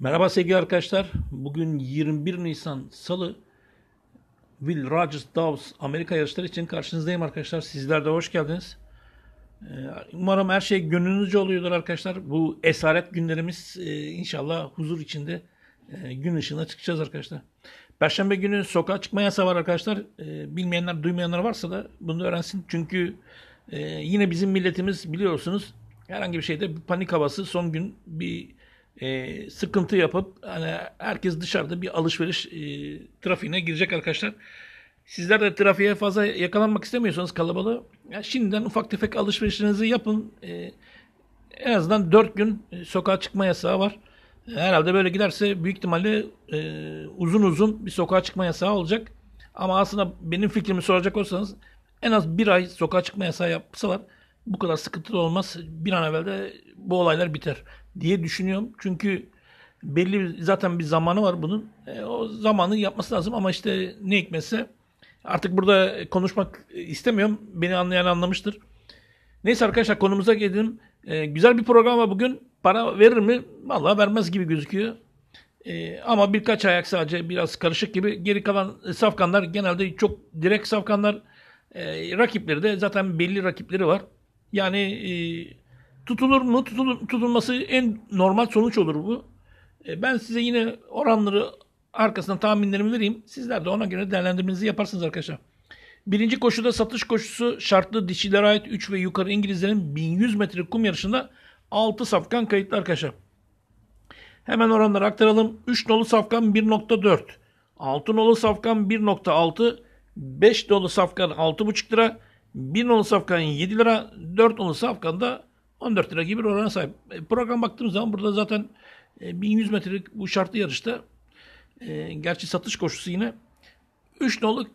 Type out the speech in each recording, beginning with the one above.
Merhaba sevgili arkadaşlar. Bugün 21 Nisan Salı Will Rogers Dows Amerika yarışları için karşınızdayım arkadaşlar. Sizler de hoş geldiniz. Ee, umarım her şey gönlünüzce oluyordur arkadaşlar. Bu esaret günlerimiz e, inşallah huzur içinde e, gün ışığına çıkacağız arkadaşlar. Perşembe günü sokağa çıkma yasağı var arkadaşlar. E, bilmeyenler, duymayanlar varsa da bunu öğrensin. Çünkü yine bizim milletimiz biliyorsunuz herhangi bir şeyde panik havası son gün bir e, sıkıntı yapıp hani herkes dışarıda bir alışveriş e, trafiğine girecek arkadaşlar. Sizler de trafiğe fazla yakalanmak istemiyorsanız kalabalığı ya şimdiden ufak tefek alışverişlerinizi yapın. E, en azından 4 gün e, sokağa çıkma yasağı var. Herhalde böyle giderse büyük ihtimalle e, uzun uzun bir sokağa çıkma yasağı olacak. Ama aslında benim fikrimi soracak olsanız en az bir ay sokağa çıkma yasağı yapsalar bu kadar sıkıntılı olmaz. Bir an evvel de bu olaylar biter diye düşünüyorum. Çünkü belli zaten bir zamanı var bunun. E, o zamanı yapması lazım ama işte ne hikmetse artık burada konuşmak istemiyorum. Beni anlayan anlamıştır. Neyse arkadaşlar konumuza geldim E, güzel bir program var bugün. Para verir mi? Vallahi vermez gibi gözüküyor. E, ama birkaç ayak sadece biraz karışık gibi. Geri kalan safkanlar genelde çok direkt safkanlar. E, rakipleri de zaten belli rakipleri var. Yani e, Tutulur mu? Tutulur, tutulması en normal sonuç olur bu. E, ben size yine oranları arkasından tahminlerimi vereyim. Sizler de ona göre değerlendirmenizi yaparsınız arkadaşlar. Birinci koşuda satış koşusu şartlı dişilere ait 3 ve yukarı İngilizlerin 1100 metre kum yarışında 6 safkan kayıtlı arkadaşlar. Hemen oranları aktaralım. 3 nolu safkan 1.4. 6 nolu safkan 1.6. 5 nolu safkan 6.5 lira. 1 nolu safkan 7 lira. 4 nolu safkan da 14 lira gibi bir orana sahip. E, program baktığımız zaman burada zaten 1100 e, metrelik bu şartlı yarışta e, gerçi satış koşusu yine 3 nolu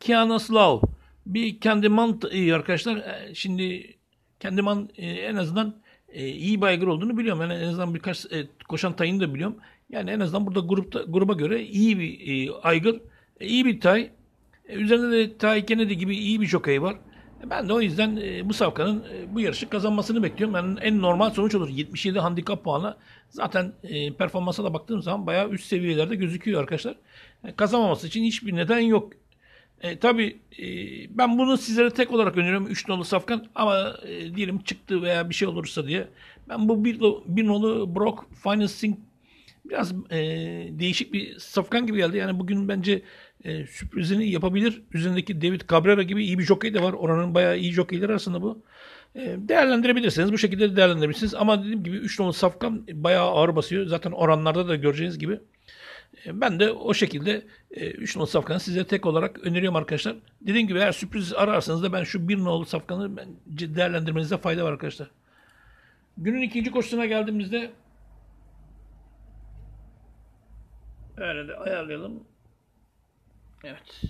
Kiana Slav. Bir Kendiman iyi e, arkadaşlar. E, şimdi Kendiman e, en azından e, iyi baygır olduğunu biliyorum. Yani en azından birkaç e, koşan tayını da biliyorum. Yani en azından burada grupta gruba göre iyi bir e, aygır, e, iyi bir tay. E, üzerinde de Tay Kennedy gibi iyi bir jokey var. E, ben de o yüzden e, bu Safkan'ın e, bu yarışı kazanmasını bekliyorum. Yani en normal sonuç olur. 77 handikap puanı zaten performansa da baktığım zaman bayağı üst seviyelerde gözüküyor arkadaşlar. Yani kazanmaması için hiçbir neden yok. E, tabii e, ben bunu sizlere tek olarak öneriyorum 3 nolu Safkan ama e, diyelim çıktı veya bir şey olursa diye. Ben bu 1 nolu Brock Financing biraz e, değişik bir safkan gibi geldi. Yani bugün bence e, sürprizini yapabilir. Üzerindeki David Cabrera gibi iyi bir jockey de var. Oranın bayağı iyi jockeyleri arasında bu. E, değerlendirebilirsiniz. Bu şekilde değerlendirebilirsiniz. Ama dediğim gibi 3 numaralı safkan bayağı ağır basıyor. Zaten oranlarda da göreceğiniz gibi. E, ben de o şekilde 3 e, nolu safkanı size tek olarak öneriyorum arkadaşlar. Dediğim gibi eğer sürpriz ararsanız da ben şu 1 numaralı safkanı bence değerlendirmenize fayda var arkadaşlar. Günün ikinci koşusuna geldiğimizde Öyle de ayarlayalım. Evet.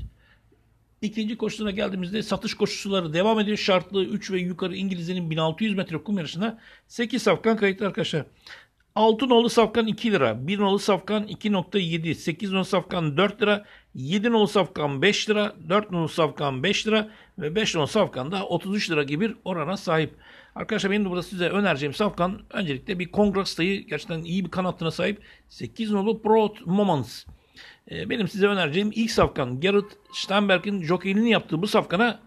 İkinci koşusuna geldiğimizde satış koşusuları devam ediyor. Şartlı 3 ve yukarı İngilizlerin 1600 metre kum yarışına 8 safkan kayıtlı arkadaşlar. 6 nolu safkan 2 lira, 1 nolu safkan 2.7, 8 nolu safkan 4 lira, 7 nolu safkan 5 lira, 4 nolu safkan 5 lira ve 5 nolu safkan da 33 lira gibi bir orana sahip. Arkadaşlar benim de burada size önereceğim safkan öncelikle bir kongre stayı gerçekten iyi bir kanatına sahip 8 nolu Broad Moments. Ee, benim size önereceğim ilk safkan Garrett Steinberg'in jokeyliğini yaptığı bu safkana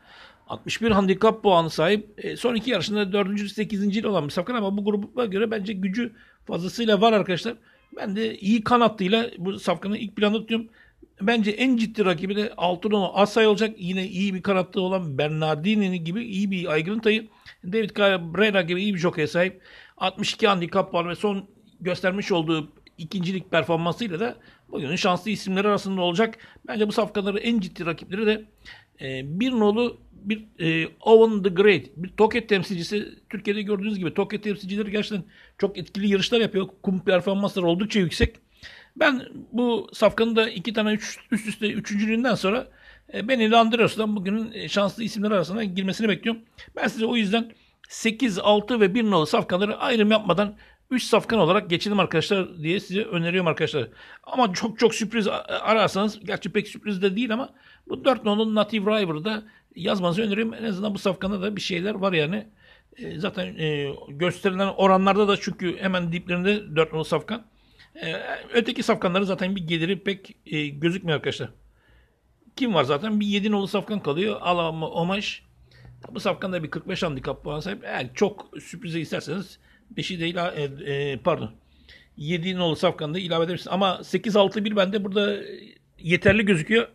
61 handikap puanı sahip. Ee, son iki yarışında 4. 8. olan bir safkan ama bu gruba göre bence gücü fazlasıyla var arkadaşlar. Ben de iyi kanatlıyla bu safkanı ilk planda tutuyorum bence en ciddi rakibi de Altınova Asay olacak. Yine iyi bir karakteri olan Bernardini gibi iyi bir aygın tayı. David Cabrera gibi iyi bir jockey sahip. 62 handikap var ve son göstermiş olduğu ikincilik performansıyla da bugünün şanslı isimleri arasında olacak. Bence bu safkaları en ciddi rakipleri de e, bir nolu bir e, Owen the Great, bir Toket temsilcisi. Türkiye'de gördüğünüz gibi Toket temsilcileri gerçekten çok etkili yarışlar yapıyor. Kum performansları oldukça yüksek. Ben bu safkanın da iki tane üç, üst üste üçüncülüğünden sonra e, beni Landeros'tan bugünün e, şanslı isimler arasına girmesini bekliyorum. Ben size o yüzden 8, 6 ve 1 nolu safkaları ayrım yapmadan 3 safkan olarak geçelim arkadaşlar diye size öneriyorum arkadaşlar. Ama çok çok sürpriz ararsanız, gerçi pek sürpriz de değil ama bu 4 nolu Native driver'da yazmanızı öneriyorum. En azından bu safkanda da bir şeyler var yani. E, zaten e, gösterilen oranlarda da çünkü hemen diplerinde 4 nolu safkan. Ee, öteki safkanların zaten bir geliri pek e, gözükmüyor arkadaşlar. Kim var zaten? Bir 7 nolu safkan kalıyor. Alama Omaş. Bu safkanda bir 45 handikap puan sahip. Eğer çok sürprize isterseniz 5'i değil e, e, pardon 7 nolu safkanda ilave edebilirsiniz. Ama 8-6-1 bende burada yeterli gözüküyor.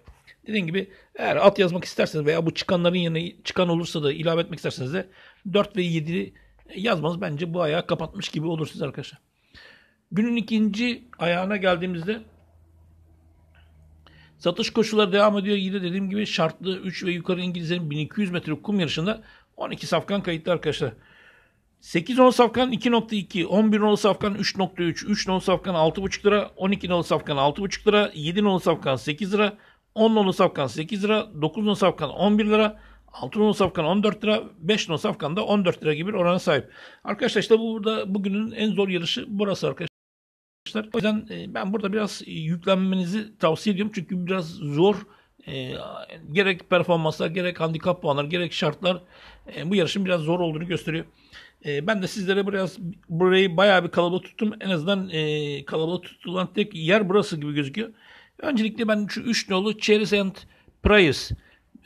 Dediğim gibi eğer at yazmak isterseniz veya bu çıkanların yanına çıkan olursa da ilave etmek isterseniz de 4 ve 7 yazmanız bence bu ayağı kapatmış gibi olur siz arkadaşlar. Günün ikinci ayağına geldiğimizde satış koşulları devam ediyor. Yine dediğim gibi şartlı 3 ve yukarı İngilizlerin 1200 metre kum yarışında 12 safkan kayıtlı arkadaşlar. 8 10 safkan 2.2, 11 10 safkan 3.3, 3 10 safkan 6.5 lira, 12 10 safkan 6.5 lira, 7 10 safkan 8 lira, 10 10 safkan 8 lira, 9 10 safkan 11 lira, 6 10 safkan 14 lira, 5 10 safkan da 14 lira gibi bir orana sahip. Arkadaşlar işte bu burada bugünün en zor yarışı burası arkadaşlar arkadaşlar. O yüzden e, ben burada biraz e, yüklenmenizi tavsiye ediyorum. Çünkü biraz zor. E, gerek performanslar, gerek handikap puanlar, gerek şartlar bu yarışın biraz zor olduğunu gösteriyor. ben de sizlere biraz burayı bayağı bir kalabalık tuttum. En azından kalabalık tutulan tek yer burası gibi gözüküyor. Öncelikle ben şu 3 nolu Cherry and Price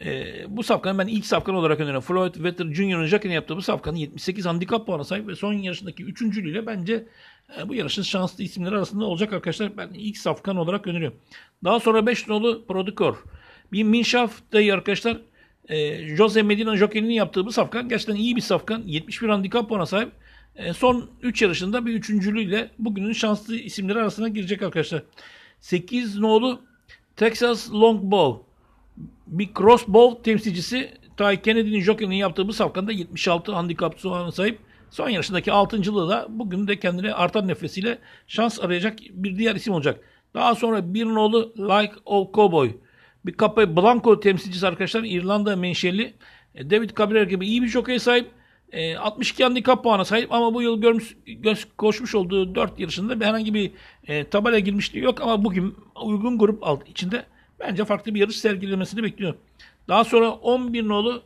e, bu safkanı ben ilk safkan olarak öneriyorum. Floyd Vetter Jr.'ın Jack'ın yaptığı bu safkanın 78 handikap puanı sahip ve son yarışındaki üçüncülüğüyle bence e, bu yarışın şanslı isimleri arasında olacak arkadaşlar. Ben ilk safkan olarak öneriyorum. Daha sonra 5 nolu Prodikor. Bir Minşaf dayı arkadaşlar. E, Jose Medina Joker'inin yaptığı bu safkan gerçekten iyi bir safkan. 71 handikap puana sahip. E, son 3 yarışında bir üçüncülüğüyle bugünün şanslı isimleri arasına girecek arkadaşlar. 8 nolu Texas Longbow. Bir crossbow temsilcisi Ty Kennedy'nin Joker'inin yaptığı bu safkanda 76 handikap puanı sahip. Son yarışındaki altıncılığı da bugün de kendine artan nefesiyle şans arayacak bir diğer isim olacak. Daha sonra bir nolu Like of Cowboy. Bir kapı Blanco temsilcisi arkadaşlar İrlanda menşeli e, David Cabrera gibi iyi bir jokeye sahip. 62 e, handikap puana sahip ama bu yıl görmüş, göz koşmuş olduğu 4 yarışında bir herhangi bir e, tabela girmişliği yok ama bugün uygun grup alt içinde bence farklı bir yarış sergilemesini bekliyorum. Daha sonra 11 nolu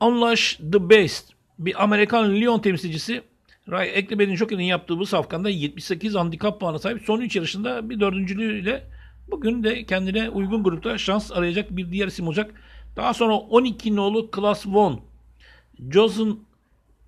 Unlash the Best bir Amerikan Lyon temsilcisi Ray çok Joker'in yaptığı bu safkanda 78 handikap puanı sahip son 3 yarışında bir dördüncülüğüyle bugün de kendine uygun grupta şans arayacak bir diğer isim olacak. Daha sonra 12 nolu Class von Jason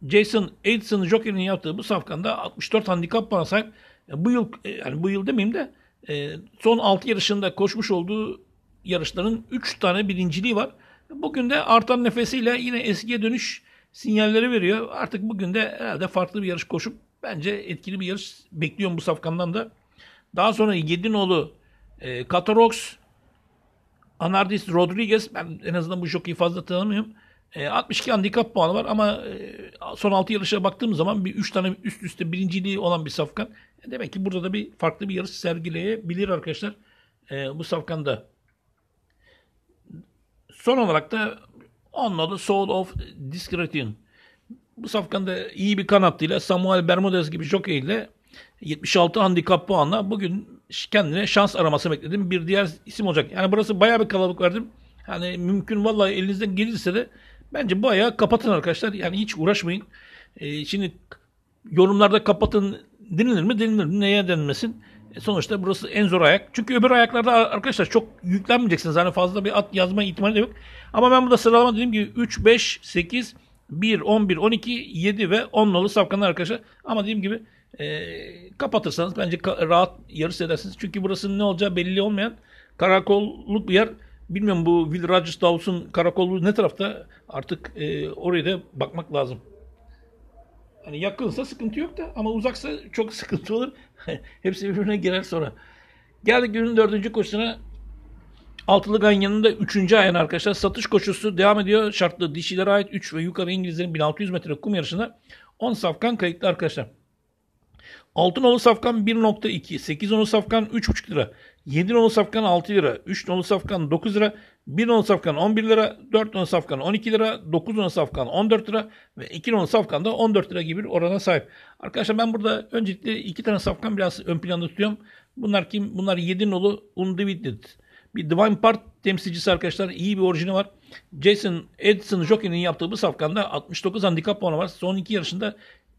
Jason Aitson Joker'in yaptığı bu safkanda 64 handikap puanı sahip. E, bu yıl e, yani bu yıl demeyeyim de e, son 6 yarışında koşmuş olduğu yarışların 3 tane birinciliği var. Bugün de artan nefesiyle yine eskiye dönüş sinyalleri veriyor. Artık bugün de herhalde farklı bir yarış koşup bence etkili bir yarış bekliyorum bu safkandan da. Daha sonra Yedinoğlu, e, Katarox, Anardis Rodriguez ben en azından bu jockey'i fazla tanımıyorum. E, 62 handikap puanı var ama e, son 6 yarışa baktığım zaman bir 3 tane üst üste birinciliği olan bir safkan. E, demek ki burada da bir farklı bir yarış sergileyebilir arkadaşlar e, bu safkanda. Son olarak da Onunla da Soul of Discretion. Bu safkanda iyi bir kanatıyla Samuel Bermudez gibi jokeyle 76 handikap puanla bugün kendine şans araması bekledim. Bir diğer isim olacak. Yani burası bayağı bir kalabalık verdim. Yani mümkün vallahi elinizden gelirse de bence bayağı kapatın arkadaşlar. Yani hiç uğraşmayın. Ee, şimdi yorumlarda kapatın denilir mi denilir mi neye denmesin. E sonuçta burası en zor ayak. Çünkü öbür ayaklarda arkadaşlar çok yüklenmeyeceksiniz. Hani fazla bir at yazma ihtimali de yok. Ama ben burada sıralama dediğim gibi 3, 5, 8, 1, 11, 12, 7 ve 10 nolu safkanlar arkadaşlar. Ama dediğim gibi e, kapatırsanız bence ka- rahat yarış edersiniz. Çünkü burasının ne olacağı belli olmayan karakolluk bir yer. Bilmiyorum bu Will Rogers Dawson karakolluğu ne tarafta artık e, oraya da bakmak lazım. Hani yakınsa sıkıntı yok da ama uzaksa çok sıkıntı olur. Hepsi birbirine girer sonra. Geldik günün dördüncü koşusuna. Altılı Ganyan'ın da 3. ayın arkadaşlar satış koşusu devam ediyor. Şartlı dişilere ait 3 ve yukarı İngilizlerin 1600 metre kum yarışında 10 safkan kayıtlı arkadaşlar. Altın oğlu safkan 1.2, 8 oğlu safkan 3.5 lira, 7 oğlu safkan 6 lira, 3 oğlu safkan 9 lira, 1 oğlu safkan 11 lira, 4 oğlu safkan 12 lira, 9 oğlu safkan 14 lira ve 2 oğlu safkan da 14 lira gibi bir orana sahip. Arkadaşlar ben burada öncelikle iki tane safkan biraz ön planda tutuyorum. Bunlar kim? Bunlar 7 nolu Undivitted. Bir Divine Part temsilcisi arkadaşlar. iyi bir orijini var. Jason Edson Jockey'nin yaptığı bu safkanda 69 handikap puanı var. Son iki yarışında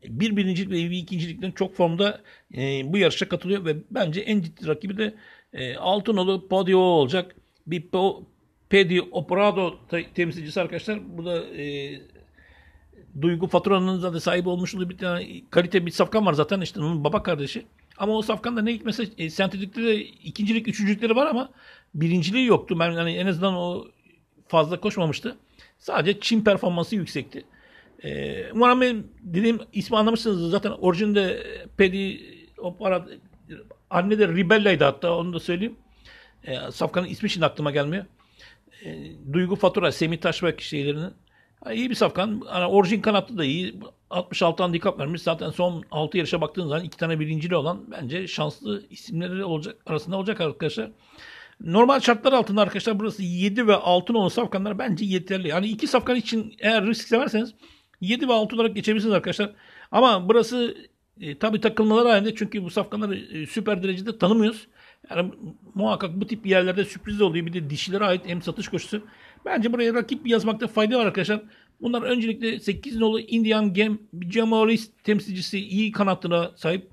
bir birincilik ve bir ikincilikten çok formda e, bu yarışa katılıyor ve bence en ciddi rakibi de e, Altınolu Podio olacak. Bir po, Pedi Operado te, temsilcisi arkadaşlar. Bu da e, Duygu Fatura'nın da sahibi olmuş olduğu bir tane kalite bir safkan var zaten işte onun baba kardeşi. Ama o Safkan'da ne hikmetse e, sentetikte de ikincilik, üçüncülükleri var ama birinciliği yoktu. Ben yani en azından o fazla koşmamıştı. Sadece Çin performansı yüksekti. E, umarım benim dediğim ismi anlamışsınız. Zaten orijinde e, Pedi Opara anne de Ribella'ydı hatta onu da söyleyeyim. E, Safkan'ın ismi için aklıma gelmiyor. E, Duygu Fatura, Semih Taşbak şeylerinin İyi bir safkan. Yani orijin kanatlı da iyi. 66 handikap vermiş. Zaten son 6 yarışa baktığınız zaman 2 tane birincili olan bence şanslı isimleri olacak, arasında olacak arkadaşlar. Normal şartlar altında arkadaşlar burası 7 ve 6 olan safkanlar bence yeterli. Yani iki safkan için eğer risk severseniz 7 ve 6 olarak geçebilirsiniz arkadaşlar. Ama burası e, tabii takılmalar halinde çünkü bu safkanları e, süper derecede tanımıyoruz. Yani muhakkak bu tip yerlerde sürpriz oluyor. Bir de dişilere ait hem satış koşusu Bence buraya rakip yazmakta fayda var arkadaşlar. Bunlar öncelikle 8 nolu Indian Gem Jamalis temsilcisi iyi kanatına sahip.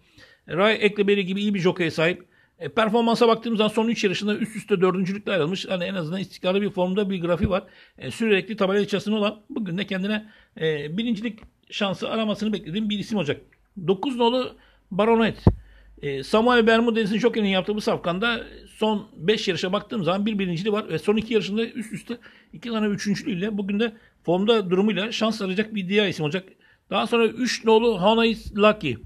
Ray Ekleberry gibi iyi bir jokeye sahip. E, performansa baktığımızda son 3 yarışında üst üste dördüncülükle ayrılmış. Yani en azından istikrarlı bir formda bir grafiği var. E, sürekli tabela içerisinde olan bugün de kendine e, birincilik şansı aramasını beklediğim bir isim olacak. 9 nolu Baronet. E, Samuel Bermudez'in çok iyi yaptığı bu safkanda son 5 yarışa baktığım zaman bir birinciliği var ve son 2 yarışında üst üste 2 tane üçüncülüğüyle bugün de formda durumuyla şans arayacak bir diğer isim olacak. Daha sonra 3 nolu Hanay Lucky.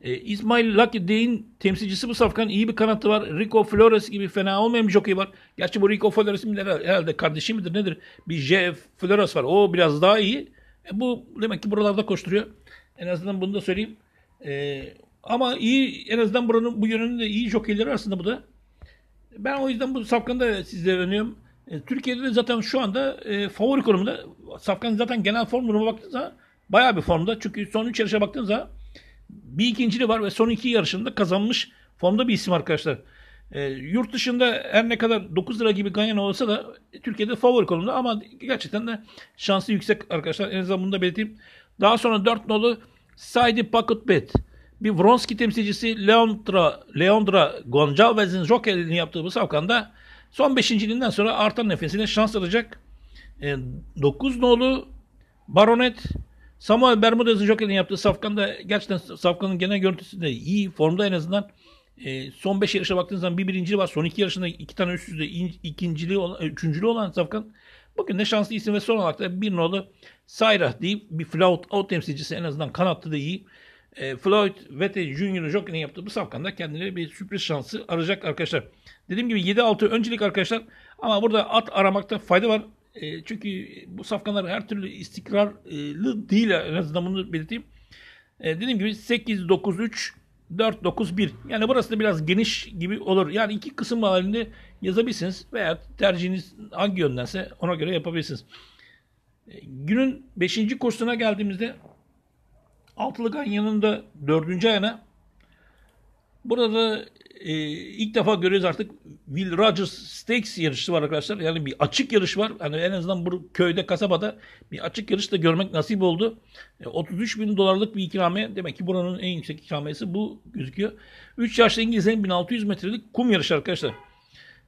E, İsmail Lucky Day'in temsilcisi bu safkan iyi bir kanatı var. Rico Flores gibi fena olmayan bir jockey var. Gerçi bu Rico Flores'in herhalde kardeşi midir nedir? Bir Jeff Flores var. O biraz daha iyi. E, bu demek ki buralarda koşturuyor. En azından bunu da söyleyeyim. E, ama iyi en azından buranın bu yönünde de iyi jokeyleri aslında bu da. Ben o yüzden bu safkanda sizlere öneriyorum. E, Türkiye'de de zaten şu anda e, favori konumda. Safkan zaten genel form duruma baktığınızda bayağı bir formda. Çünkü son 3 yarışa baktığınızda bir ikinciliği var ve son iki yarışında kazanmış formda bir isim arkadaşlar. E, yurt dışında her ne kadar 9 lira gibi Ganyan olsa da Türkiye'de favori konumda ama gerçekten de şansı yüksek arkadaşlar. En azından bunu da belirteyim. Daha sonra 4 nolu Side Pocket Bet bir Vronski temsilcisi Leondra, Leondra Goncalves'in jokerliğini yaptığı bu savkanda son beşinciliğinden sonra artan nefesine şans alacak. E, nolu Baronet Samuel Bermudez'in jokerliğini yaptığı savkanda gerçekten safkanın genel görüntüsü de iyi formda en azından e, son 5 yarışa baktığınız zaman bir birinci var. Son 2 yarışında 2 tane üst üste ikinciliği olan, üçüncülüğü olan Safkan bugün de şanslı isim ve son olarak da bir nolu Sayrah deyip bir float out temsilcisi en azından kanatta da iyi. E, Floyd Vete Jr. Joker'in yaptığı bu safkanda kendileri bir sürpriz şansı arayacak arkadaşlar. Dediğim gibi 7-6 öncelik arkadaşlar. Ama burada at aramakta fayda var. E, çünkü bu safkanlar her türlü istikrarlı değil. En azından bunu belirteyim. E, dediğim gibi 8-9-3 4-9-1. Yani burası da biraz geniş gibi olur. Yani iki kısım halinde yazabilirsiniz veya tercihiniz hangi yöndense ona göre yapabilirsiniz. E, günün 5. kursuna geldiğimizde Altılı Ganyan'ın da dördüncü ayına burada e, ilk defa görüyoruz artık Will Rogers Stakes yarışı var arkadaşlar. Yani bir açık yarış var. Yani en azından bu köyde, kasabada bir açık yarış da görmek nasip oldu. E, 33 bin dolarlık bir ikramiye. Demek ki buranın en yüksek ikramiyesi bu gözüküyor. 3 yaşlı İngiliz'in 1600 metrelik kum yarışı arkadaşlar.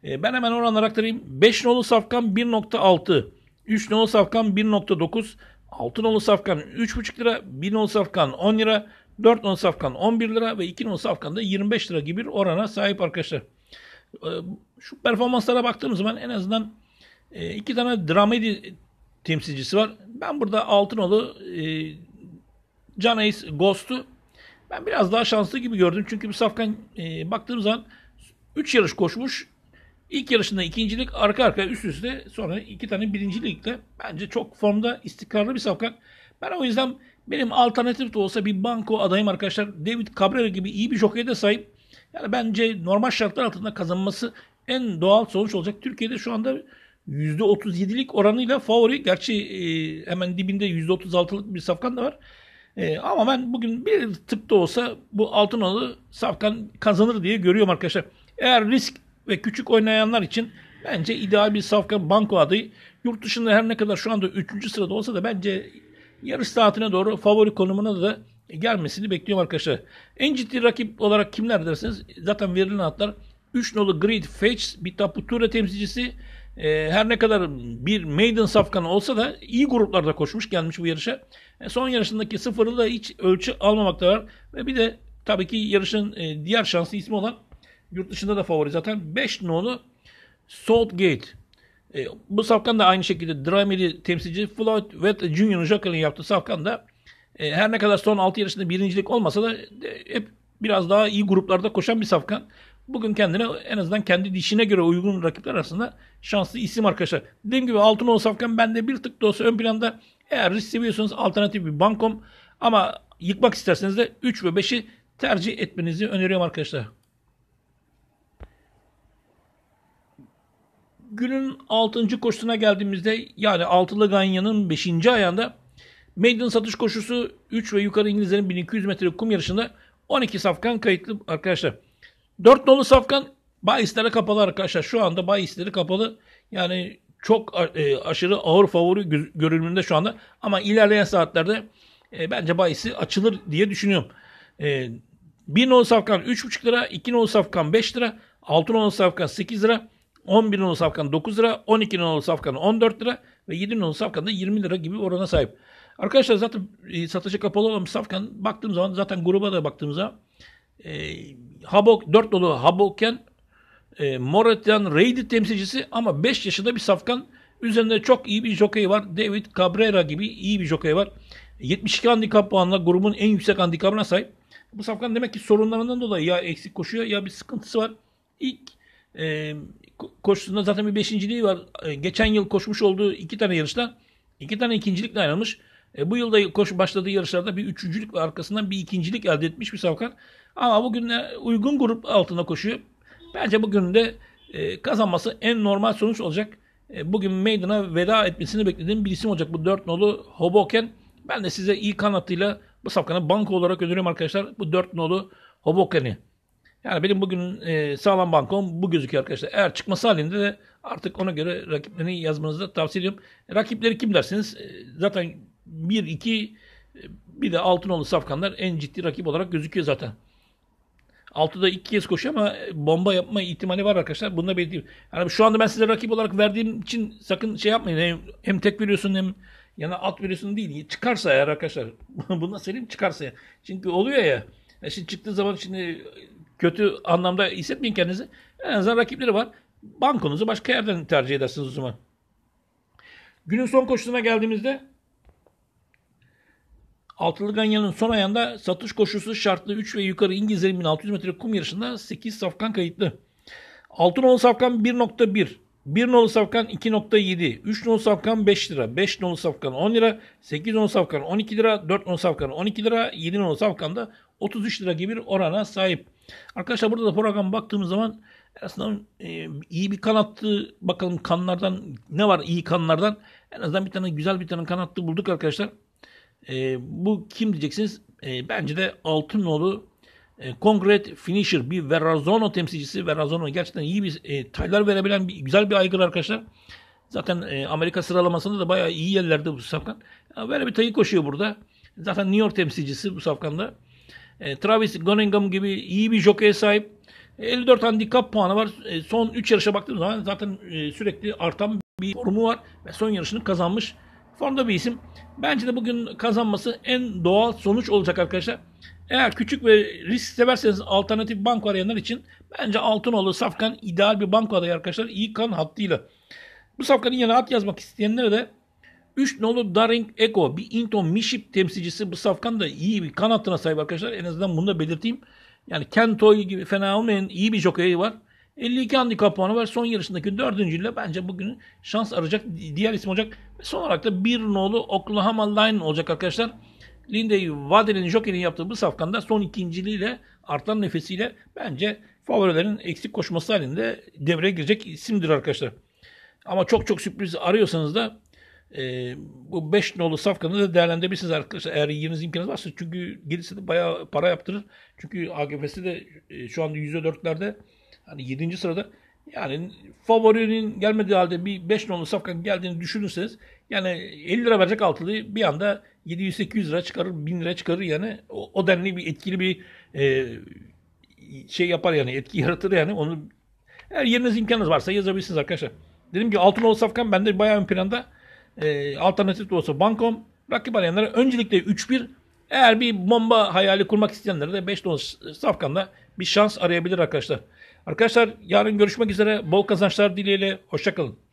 E, ben hemen oranları aktarayım. 5 nolu safkan 1.6. 3 nolu safkan 1.9. 6 nolu safkan 3,5 lira, 1 nolu safkan 10 lira, 4 nolu safkan 11 lira ve 2 nolu safkan da 25 lira gibi bir orana sahip arkadaşlar. Ee, şu performanslara baktığımız zaman en azından e, iki tane dramedi temsilcisi var. Ben burada Altınoğlu e, Can Ace Ghost'u ben biraz daha şanslı gibi gördüm. Çünkü bu Safkan e, baktığım zaman 3 yarış koşmuş. İlk yarışında ikincilik arka arka üst üste sonra iki tane birincilikle bence çok formda istikrarlı bir safkan. Ben o yüzden benim alternatif de olsa bir banko adayım arkadaşlar. David Cabrera gibi iyi bir jokeye de sahip. Yani bence normal şartlar altında kazanması en doğal sonuç olacak. Türkiye'de şu anda %37'lik oranıyla favori. Gerçi e, hemen dibinde %36'lık bir safkan da var. E, ama ben bugün bir tık da olsa bu altın alı safkan kazanır diye görüyorum arkadaşlar. Eğer risk ve küçük oynayanlar için bence ideal bir safka banko adayı. Yurt dışında her ne kadar şu anda 3. sırada olsa da bence yarış saatine doğru favori konumuna da gelmesini bekliyorum arkadaşlar. En ciddi rakip olarak kimler dersiniz? zaten verilen adlar 3 nolu Grid Fetch bir tapu temsilcisi ee, her ne kadar bir maiden safkanı olsa da iyi gruplarda koşmuş gelmiş bu yarışa. Ee, son yarışındaki sıfırı da hiç ölçü almamakta var. Ve bir de tabii ki yarışın e, diğer şanslı ismi olan Yurt dışında da favori zaten. 5 nolu Saltgate. E, bu safkan da aynı şekilde Dramedy temsilci Floyd ve Junior Jacqueline yaptı safkan da. E, her ne kadar son 6 yarışında birincilik olmasa da e, hep biraz daha iyi gruplarda koşan bir safkan. Bugün kendine en azından kendi dişine göre uygun rakipler arasında şanslı isim arkadaşlar. Dediğim gibi altın ol safkan bende bir tık da olsa ön planda. Eğer risk seviyorsanız alternatif bir bankom ama yıkmak isterseniz de 3 ve 5'i tercih etmenizi öneriyorum arkadaşlar. Günün 6. koşusuna geldiğimizde yani altılı Ganya'nın 5. ayağında Maiden satış koşusu 3 ve yukarı İngilizlerin 1200 metre kum yarışında 12 safkan kayıtlı arkadaşlar. 4 nolu safkan bahislere kapalı arkadaşlar. Şu anda bayisleri kapalı. Yani çok e, aşırı ağır favori görünümünde şu anda. Ama ilerleyen saatlerde e, bence bayisi açılır diye düşünüyorum. E, 1 nolu safkan 3,5 lira, 2 nolu safkan 5 lira, 6 nolu safkan 8 lira, 11 nolu safkan 9 lira, 12 nolu safkan 14 lira ve 7 nolu safkan da 20 lira gibi orana sahip. Arkadaşlar zaten e, satışa kapalı olan safkan baktığım zaman zaten gruba da baktığımızda e, Habok 4 dolu Habok'ken e, Morat'tan Raid'i temsilcisi ama 5 yaşında bir safkan. Üzerinde çok iyi bir jockey var. David Cabrera gibi iyi bir jockey var. 72 handikap puanla grubun en yüksek handikapına sahip. Bu safkan demek ki sorunlarından dolayı ya eksik koşuyor ya bir sıkıntısı var. İlk e, koşusunda zaten bir beşinciliği var. E, geçen yıl koşmuş olduğu iki tane yarışta iki tane ikincilikle ayrılmış. E, bu yılda koş başladığı yarışlarda bir üçüncülük ve arkasından bir ikincilik elde etmiş bir Savkan. Ama bugün de uygun grup altında koşuyor. Bence bugün de e, kazanması en normal sonuç olacak. E, bugün meydana veda etmesini beklediğim bir isim olacak bu dört nolu Hoboken. Ben de size iyi kanatıyla bu Savkan'a banka olarak öneriyorum arkadaşlar. Bu dört nolu Hoboken'i. Yani benim bugün e, sağlam bankom bu gözüküyor arkadaşlar. Eğer çıkması halinde de artık ona göre rakiplerini yazmanızı da tavsiye ediyorum. Rakipleri kim dersiniz? E, zaten 1-2 e, bir de Altınoğlu Safkanlar en ciddi rakip olarak gözüküyor zaten. Altıda iki kez koşuyor ama bomba yapma ihtimali var arkadaşlar. Bunu da belirteyim. Yani şu anda ben size rakip olarak verdiğim için sakın şey yapmayın. Hem, hem tek veriyorsun hem yani alt veriyorsun değil. Çıkarsa eğer arkadaşlar. Bunu da söyleyeyim çıkarsa. Çünkü oluyor ya. Şimdi çıktığı zaman şimdi kötü anlamda hissetmeyin kendinizi. En azından rakipleri var. Bankonuzu başka yerden tercih edersiniz o zaman. Günün son koşusuna geldiğimizde Altılı Ganyan'ın son ayağında satış koşusu şartlı 3 ve yukarı İngilizlerin 1600 metre kum yarışında 8 safkan kayıtlı. Altın nolu safkan 1.1, 1 nolu safkan 2.7, 3 nolu safkan 5 lira, 5 nolu safkan 10 lira, 8 nolu safkan 12 lira, 4 nolu safkan 12 lira, 7 nolu safkan da 33 lira gibi bir orana sahip. Arkadaşlar burada da programa baktığımız zaman aslında e, iyi bir kanattı. Bakalım kanlardan ne var iyi kanlardan? En azından bir tane güzel bir tane kanattı bulduk arkadaşlar. E, bu kim diyeceksiniz? E, bence de Altınoğlu e, Concrete Finisher bir Verrazano temsilcisi. Verrazano gerçekten iyi bir e, taylar verebilen bir, güzel bir aygır arkadaşlar. Zaten e, Amerika sıralamasında da bayağı iyi yerlerde bu safkan. Yani böyle bir tayı koşuyor burada. Zaten New York temsilcisi bu safkanda. E, Travis Gunningham gibi iyi bir jokeye sahip. 54 handikap puanı var. E, son 3 yarışa baktığım zaman zaten e, sürekli artan bir formu var ve son yarışını kazanmış. Formda bir isim. Bence de bugün kazanması en doğal sonuç olacak arkadaşlar. Eğer küçük ve risk severseniz alternatif banko arayanlar için bence Altınoğlu Safkan ideal bir banko adayı arkadaşlar. İyi kan hattıyla. Bu Safkan'ın yanına at yazmak isteyenlere de 3 nolu Daring Eko bir Inton Miship temsilcisi. Bu safkan da iyi bir kanatına sahip arkadaşlar. En azından bunu da belirteyim. Yani Kentoy gibi fena olmayan iyi bir jokeyi var. 52 handikap puanı var. Son yarışındaki dördüncüyle bence bugün şans arayacak diğer isim olacak. Ve son olarak da bir nolu Oklahoma Line olacak arkadaşlar. Lindy Waddell'in Joker'in yaptığı bu safkanda son ikinciliğiyle artan nefesiyle bence favorilerin eksik koşması halinde devreye girecek isimdir arkadaşlar. Ama çok çok sürpriz arıyorsanız da ee, bu 5 nolu safkanı da değerlendirebilirsiniz arkadaşlar. Eğer yiyeniz imkanınız varsa. Çünkü gerisi de bayağı para yaptırır. Çünkü AGF'si de e, şu anda %4'lerde hani 7. sırada. Yani favorinin gelmediği halde bir 5 nolu safkan geldiğini düşünürseniz yani 50 lira verecek altılı bir anda 700-800 lira çıkarır, 1000 lira çıkarır yani. O, o denli bir etkili bir e, şey yapar yani etki yaratır yani. Onu eğer yeriniz imkanınız varsa yazabilirsiniz arkadaşlar. Dedim ki altın ol safkan bende bayağı ön planda e, alternatif de olsa Bankom rakip arayanlara öncelikle 3-1 eğer bir bomba hayali kurmak isteyenlere de 5 ton safkanla bir şans arayabilir arkadaşlar. Arkadaşlar yarın görüşmek üzere. Bol kazançlar dileğiyle. Hoşçakalın.